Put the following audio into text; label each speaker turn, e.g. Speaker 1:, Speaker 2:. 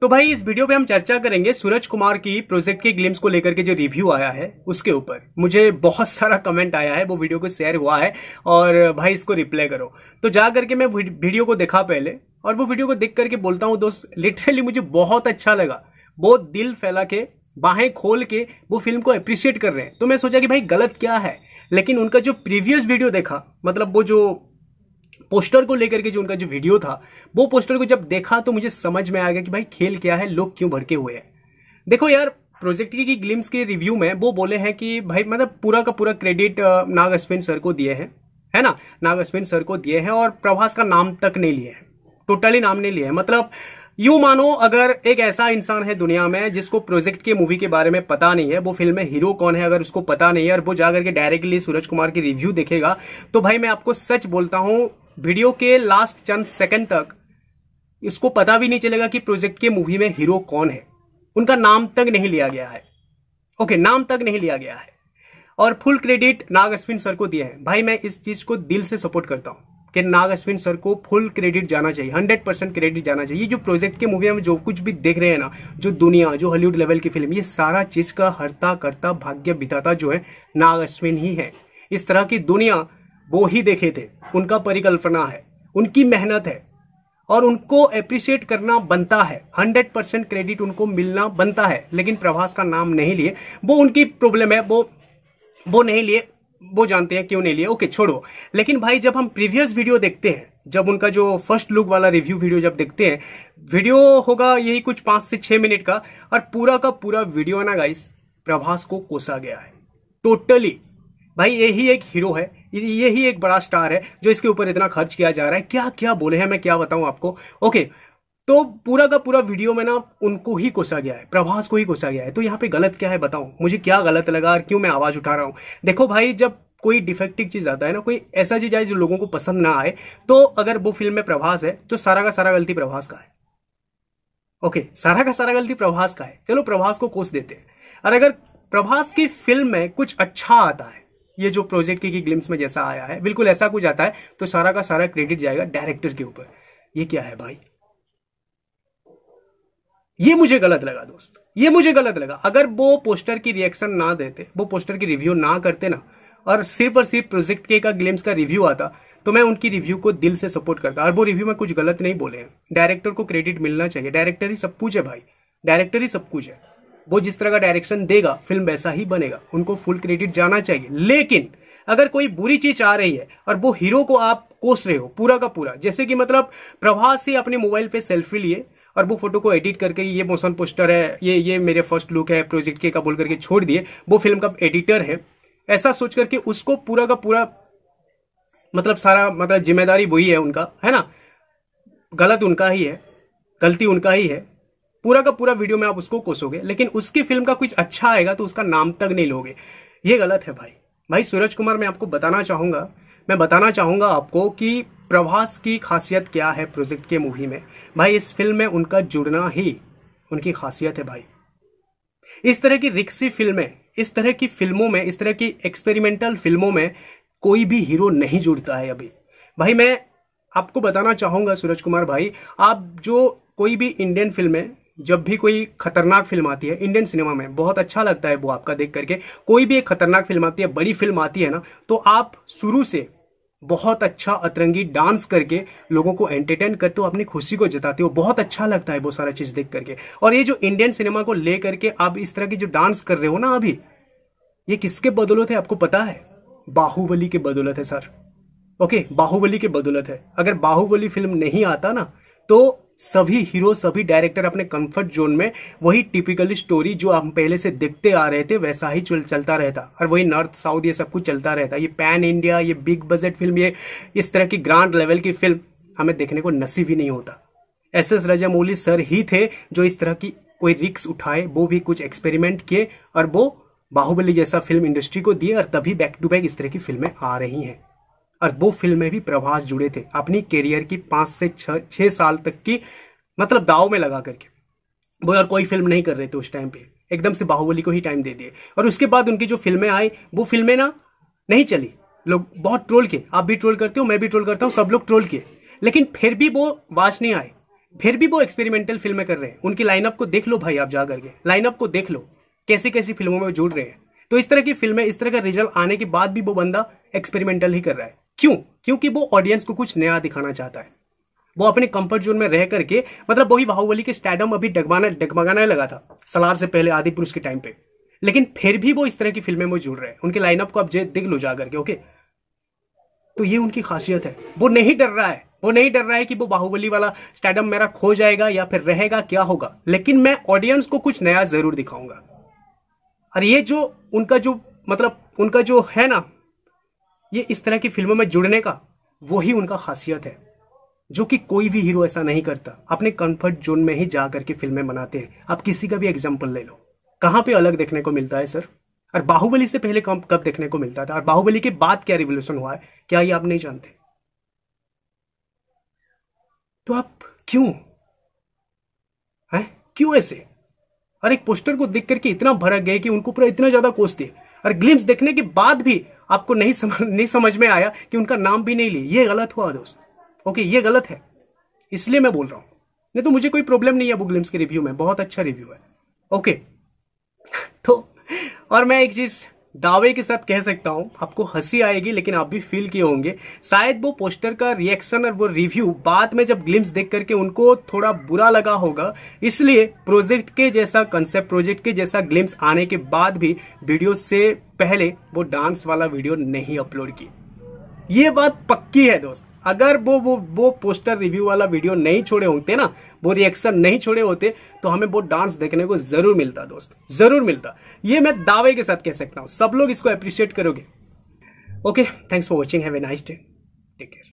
Speaker 1: तो भाई इस वीडियो पे हम चर्चा करेंगे सूरज कुमार की प्रोजेक्ट के ग्लिम्स को लेकर के जो रिव्यू आया है उसके ऊपर मुझे बहुत सारा कमेंट आया है वो वीडियो को शेयर हुआ है और भाई इसको रिप्लाई करो तो जा करके मैं वीडियो को देखा पहले और वो वीडियो को देख करके बोलता हूँ दोस्त लिटरली मुझे बहुत अच्छा लगा बहुत दिल फैला के बाहें खोल के वो फिल्म को अप्रिशिएट कर रहे हैं तो मैं सोचा कि भाई गलत क्या है लेकिन उनका जो प्रीवियस वीडियो देखा मतलब वो जो पोस्टर को लेकर के जो उनका जो वीडियो था वो पोस्टर को जब देखा तो मुझे समझ में आ गया कि भाई खेल क्या है लोग क्यों भड़के हुए हैं देखो यार प्रोजेक्ट की ग्लिम्स के रिव्यू में वो बोले हैं कि भाई मतलब पूरा का पूरा क्रेडिट नाग अश्विन सर को दिए हैं है ना नाग अश्विन सर को दिए हैं और प्रभास का नाम तक नहीं लिए हैं टोटली नाम नहीं लिए है मतलब यू मानो अगर एक ऐसा इंसान है दुनिया में जिसको प्रोजेक्ट के मूवी के बारे में पता नहीं है वो फिल्म में हीरो कौन है अगर उसको पता नहीं है और वो जाकर के डायरेक्टली सूरज कुमार की रिव्यू देखेगा तो भाई मैं आपको सच बोलता हूँ वीडियो के लास्ट चंद सेकंड तक इसको पता भी नहीं चलेगा कि प्रोजेक्ट के मूवी में हीरो कौन है उनका नाम तक नहीं लिया गया है ओके नाम तक नहीं लिया गया है और full credit Nag Ashwin sir को दिए हैं भाई मैं इस चीज को दिल से सपोर्ट करता हूं कि नाग अश्विन सर को फुल क्रेडिट जाना चाहिए हंड्रेड परसेंट क्रेडिट जाना चाहिए जो प्रोजेक्ट के मूवी में जो कुछ भी देख रहे हैं ना जो दुनिया जो हॉलीवुड लेवल की फिल्म ये सारा चीज का हरता करता भाग्य बिताता जो है नाग अश्विन ही है इस तरह की दुनिया वो ही देखे थे उनका परिकल्पना है उनकी मेहनत है और उनको अप्रिशिएट करना बनता है हंड्रेड परसेंट क्रेडिट उनको मिलना बनता है लेकिन प्रभास का नाम नहीं लिए वो उनकी प्रॉब्लम है वो वो नहीं लिए वो जानते हैं क्यों नहीं लिए ओके छोड़ो लेकिन भाई जब हम प्रीवियस वीडियो देखते हैं जब उनका जो फर्स्ट लुक वाला रिव्यू वीडियो जब देखते हैं वीडियो होगा यही कुछ पाँच से छः मिनट का और पूरा का पूरा वीडियो ना गाइस प्रभास को कोसा गया है टोटली भाई यही एक हीरो है यही एक बड़ा स्टार है जो इसके ऊपर इतना खर्च किया जा रहा है क्या क्या बोले हैं मैं क्या बताऊं आपको ओके तो पूरा का पूरा वीडियो में ना उनको ही कोसा गया है प्रभास को ही कोसा गया है तो यहाँ पे गलत क्या है बताऊं मुझे क्या गलत लगा और क्यों मैं आवाज उठा रहा हूं देखो भाई जब कोई डिफेक्टिव चीज़ आता है ना कोई ऐसा चीज़ आए जो लोगों को पसंद ना आए तो अगर वो फिल्म में प्रभास है तो सारा का सारा गलती प्रभास का है ओके सारा का सारा गलती प्रभास का है चलो प्रभास को कोस देते हैं और अगर प्रभास की फिल्म में कुछ अच्छा आता है ये जो प्रोजेक्ट की ग्लिम्स में जैसा आया है बिल्कुल ऐसा कुछ आता है तो सारा का सारा क्रेडिट जाएगा डायरेक्टर के ऊपर ये क्या है भाई ये मुझे गलत लगा दोस्त ये मुझे गलत लगा अगर वो पोस्टर की रिएक्शन ना देते वो पोस्टर की रिव्यू ना करते ना और सिर्फ और सिर्फ प्रोजेक्ट के का ग्लिम्स का रिव्यू आता तो मैं उनकी रिव्यू को दिल से सपोर्ट करता और वो रिव्यू में कुछ गलत नहीं बोले हैं डायरेक्टर को क्रेडिट मिलना चाहिए डायरेक्टर ही सब कुछ है भाई डायरेक्टर ही सब कुछ है वो जिस तरह का डायरेक्शन देगा फिल्म वैसा ही बनेगा उनको फुल क्रेडिट जाना चाहिए लेकिन अगर कोई बुरी चीज आ रही है और वो हीरो को आप कोस रहे हो पूरा का पूरा जैसे कि मतलब प्रभास ही अपने मोबाइल पे सेल्फी लिए और वो फोटो को एडिट करके ये मोशन पोस्टर है ये ये मेरे फर्स्ट लुक है प्रोजेक्ट के का बोल करके छोड़ दिए वो फिल्म का एडिटर है ऐसा सोच करके उसको पूरा का पूरा मतलब सारा मतलब जिम्मेदारी वही है उनका है ना गलत उनका ही है गलती उनका ही है पूरा का पूरा वीडियो में आप उसको कोसोगे लेकिन उसकी फिल्म का कुछ अच्छा आएगा तो उसका नाम तक नहीं लोगे ये गलत है भाई भाई सूरज कुमार मैं आपको बताना चाहूंगा मैं बताना चाहूँगा आपको कि प्रभास की खासियत क्या है प्रोजेक्ट के मूवी में भाई इस फिल्म में उनका जुड़ना ही उनकी खासियत है भाई इस तरह की रिक्सी फिल्में इस तरह की फिल्मों में इस तरह की एक्सपेरिमेंटल फिल्मों में कोई भी हीरो नहीं जुड़ता है अभी भाई मैं आपको बताना चाहूँगा सूरज कुमार भाई आप जो कोई भी इंडियन फिल्में जब भी कोई खतरनाक फिल्म आती है इंडियन सिनेमा में बहुत अच्छा लगता है वो आपका देख करके कोई भी एक खतरनाक फिल्म आती है बड़ी फिल्म आती है ना तो आप शुरू से बहुत अच्छा अतरंगी डांस करके लोगों को एंटरटेन करते हो अपनी खुशी को जताते हो बहुत अच्छा लगता है वो सारा चीज़ देख करके और ये जो इंडियन सिनेमा को लेकर के आप इस तरह की जो डांस कर रहे हो ना अभी ये किसके बदौलत है आपको पता है बाहुबली के बदौलत है सर ओके बाहुबली के बदौलत है अगर बाहुबली फिल्म नहीं आता ना तो सभी हीरो सभी डायरेक्टर अपने कंफर्ट जोन में वही टिपिकली स्टोरी जो हम पहले से देखते आ रहे थे वैसा ही चल चलता रहता और वही नॉर्थ साउथ ये सब कुछ चलता रहता ये पैन इंडिया ये बिग बजट फिल्म ये इस तरह की ग्रांड लेवल की फिल्म हमें देखने को नसीब ही नहीं होता एस एस राजामौली सर ही थे जो इस तरह की कोई रिक्स उठाए वो भी कुछ एक्सपेरिमेंट किए और वो बाहुबली जैसा फिल्म इंडस्ट्री को दिए और तभी बैक टू बैक इस तरह की फिल्में आ रही हैं और वो फिल्म में भी प्रभास जुड़े थे अपनी करियर की पांच से छह साल तक की मतलब दाव में लगा करके वो यार कोई फिल्म नहीं कर रहे थे उस टाइम पे एकदम से बाहुबली को ही टाइम दे दिए और उसके बाद उनकी जो फिल्में आई वो फिल्में ना नहीं चली लोग बहुत ट्रोल किए आप भी ट्रोल करते हो मैं भी ट्रोल करता हूँ सब लोग ट्रोल किए लेकिन फिर भी वो वाच नहीं आए फिर भी वो एक्सपेरिमेंटल फिल्में कर रहे हैं उनकी लाइनअप को देख लो भाई आप जा करके लाइनअप को देख लो कैसी कैसी फिल्मों में जुड़ रहे हैं तो इस तरह की फिल्में इस तरह का रिजल्ट आने के बाद भी वो बंदा एक्सपेरिमेंटल ही कर रहा है क्यों क्योंकि वो ऑडियंस को कुछ नया दिखाना चाहता है वो अपने कंफर्ट जोन में रह करके मतलब वही बाहुबली के स्टैडम अभी डगमाना डगमगाना लगा था सलार से पहले आदि पुरुष के टाइम पे लेकिन फिर भी वो इस तरह की फिल्में में जुड़ रहे हैं उनके लाइनअप को आप जे दिख लो जा करके ओके तो ये उनकी खासियत है वो नहीं डर रहा है वो नहीं डर रहा है कि वो बाहुबली वाला स्टैडम मेरा खो जाएगा या फिर रहेगा क्या होगा लेकिन मैं ऑडियंस को कुछ नया जरूर दिखाऊंगा और ये जो उनका जो मतलब उनका जो है ना ये इस तरह की फिल्मों में जुड़ने का वही उनका खासियत है जो कि कोई भी हीरो ऐसा नहीं करता अपने कंफर्ट जोन में ही जा करके फिल्में बनाते हैं आप किसी का भी एग्जाम्पल ले लो कहाँ पे अलग देखने को मिलता है सर और बाहुबली से पहले कब कब देखने को मिलता था और बाहुबली के बाद क्या रिवोल्यूशन हुआ है क्या ये आप नहीं जानते तो आप क्यों है क्यों ऐसे और एक पोस्टर को देख करके इतना भरक गए कि उनको पूरा इतना ज्यादा कोसते और ग्लिम्स देखने के बाद भी आपको नहीं समझ नहीं समझ में आया कि उनका नाम भी नहीं लिए ये गलत हुआ दोस्त ओके ये गलत है इसलिए मैं बोल रहा हूँ नहीं तो मुझे कोई प्रॉब्लम नहीं है बुकलिम्स के रिव्यू में बहुत अच्छा रिव्यू है ओके तो और मैं एक चीज़ दावे के साथ कह सकता हूं आपको हंसी आएगी लेकिन आप भी फील किए होंगे शायद वो पोस्टर का रिएक्शन और वो रिव्यू बाद में जब ग्लिम्स देख करके उनको थोड़ा बुरा लगा होगा इसलिए प्रोजेक्ट के जैसा कंसेप्ट प्रोजेक्ट के जैसा ग्लिम्स आने के बाद भी वीडियो से पहले वो डांस वाला वीडियो नहीं अपलोड की ये बात पक्की है दोस्त अगर वो वो वो पोस्टर रिव्यू वाला वीडियो नहीं छोड़े होते ना वो रिएक्शन नहीं छोड़े होते तो हमें वो डांस देखने को जरूर मिलता दोस्त जरूर मिलता ये मैं दावे के साथ कह सकता हूँ सब लोग इसको अप्रिशिएट करोगे okay thanks for watching have a nice day take care